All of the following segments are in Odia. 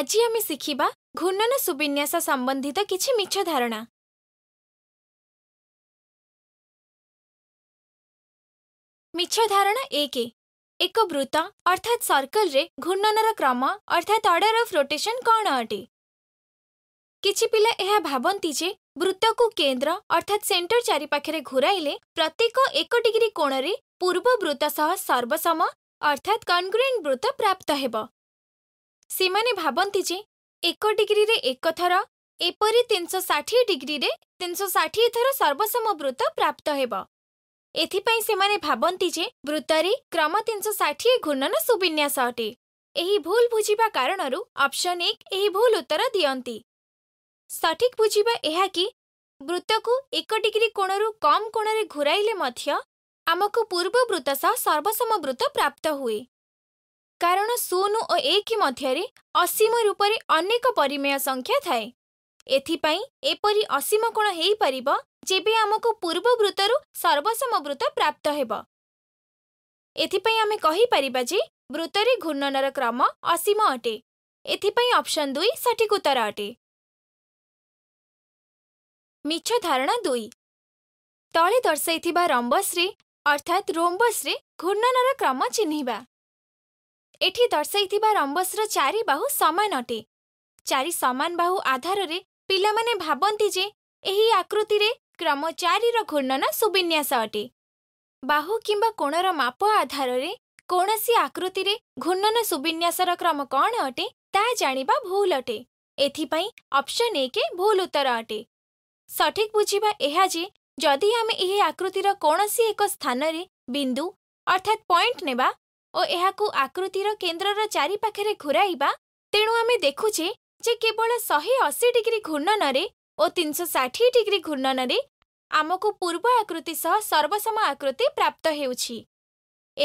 आज आमे सिखि घुर्णन सुविन्यास सम्बन्धित वृत अर्थात् सर्कल्रे घुर्णनर क्रम अर्थात् अर्डर अफ् रोटेसन कटे कि जे वृत्त को केन्द्र अर्थात सेन्टर चारिपा घुरैले प्रत्येक एक डिग्री कोण कोणले पूर्व वृत्त वृतस सर्वसम अर्थात कन्ग्रेन्ट वृत्त प्राप्त हे एक डिग्री एकरठ डिग्रीसिए सर्वसम वृत्त प्राप्त क्रम भावी वृतर क्रमति घुणन सुविन्यास अटे भुल् बुझा कारण 1 एही भूल उत्तर दिय सठिक बुझा यहाँ वृतक 1 डिग्री घुराइले मध्य कोणुरले पूर्व वृतस सर्वसम वृत्त प्राप्त हे କାରଣ ଶୂନ ଓ ଏକ ମଧ୍ୟରେ ଅସୀମ ରୂପରେ ଅନେକ ପରିମେୟ ସଂଖ୍ୟା ଥାଏ ଏଥିପାଇଁ ଏପରି ଅସୀମ କ'ଣ ହେଇପାରିବ ଯେବେ ଆମକୁ ପୂର୍ବ ବୃତରୁ ସର୍ବସମ ବୃତ ପ୍ରାପ୍ତ ହେବ ଏଥିପାଇଁ ଆମେ କହିପାରିବା ଯେ ବୃତରେ ଘୂର୍ଣ୍ଣନର କ୍ରମ ଅସୀମ ଅଟେ ଏଥିପାଇଁ ଅପସନ୍ ଦୁଇ ସଠିକ ଉତ୍ତର ଅଟେ ମିଛ ଧାରଣା ଦୁଇ ତଳେ ଦର୍ଶାଇଥିବା ରମ୍ବସ୍ରେ ଅର୍ଥାତ୍ ରୋମ୍ବସ୍ରେ ଘୂର୍ଣ୍ଣନର କ୍ରମ ଚିହ୍ନିବା ଏଠି ଦର୍ଶାଇଥିବା ରମ୍ବସର ଚାରି ବାହୁ ସମାନ ଅଟେ ଚାରି ସମାନ ବାହୁ ଆଧାରରେ ପିଲାମାନେ ଭାବନ୍ତି ଯେ ଏହି ଆକୃତିରେ କ୍ରମ ଚାରିର ଘୂର୍ଣ୍ଣନ ସୁବିନ୍ୟାସ ଅଟେ ବାହୁ କିମ୍ବା କୋଣର ମାପ ଆଧାରରେ କୌଣସି ଆକୃତିରେ ଘୂର୍ଣ୍ଣନ ସୁବିନ୍ୟାସର କ୍ରମ କ'ଣ ଅଟେ ତାହା ଜାଣିବା ଭୁଲ ଅଟେ ଏଥିପାଇଁ ଅପ୍ସନ୍ ଏକ ଭୁଲ ଉତ୍ତର ଅଟେ ସଠିକ୍ ବୁଝିବା ଏହା ଯେ ଯଦି ଆମେ ଏହି ଆକୃତିର କୌଣସି ଏକ ସ୍ଥାନରେ ବିନ୍ଦୁ ଅର୍ଥାତ୍ ପଏଣ୍ଟ ନେବା ଓ ଏହାକୁ ଆକୃତିର କେନ୍ଦ୍ରର ଚାରିପାଖରେ ଘୂରାଇବା ତେଣୁ ଆମେ ଦେଖୁଛେ ଯେ କେବଳ ଶହେ ଅଶି ଡିଗ୍ରୀ ଘୂର୍ଣ୍ଣନରେ ଓ ତିନିଶହ ଷାଠିଏ ଡିଗ୍ରୀ ଘୂର୍ଣ୍ଣନରେ ଆମକୁ ପୂର୍ବ ଆକୃତି ସହ ସର୍ବସମ ଆକୃତି ପ୍ରାପ୍ତ ହେଉଛି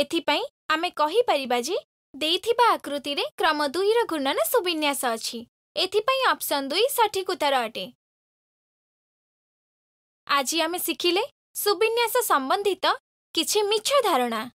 ଏଥିପାଇଁ ଆମେ କହିପାରିବା ଯେ ଦେଇଥିବା ଆକୃତିରେ କ୍ରମ ଦୁଇର ଘୂର୍ଣ୍ଣନ ସୁବିନ୍ୟାସ ଅଛି ଏଥିପାଇଁ ଅପ୍ସନ୍ ଦୁଇ ସଠିକ ଉତ୍ତର ଅଟେ ଆଜି ଆମେ ଶିଖିଲେ ସୁବିନ୍ୟାସ ସମ୍ବନ୍ଧିତ କିଛି ମିଛ ଧାରଣା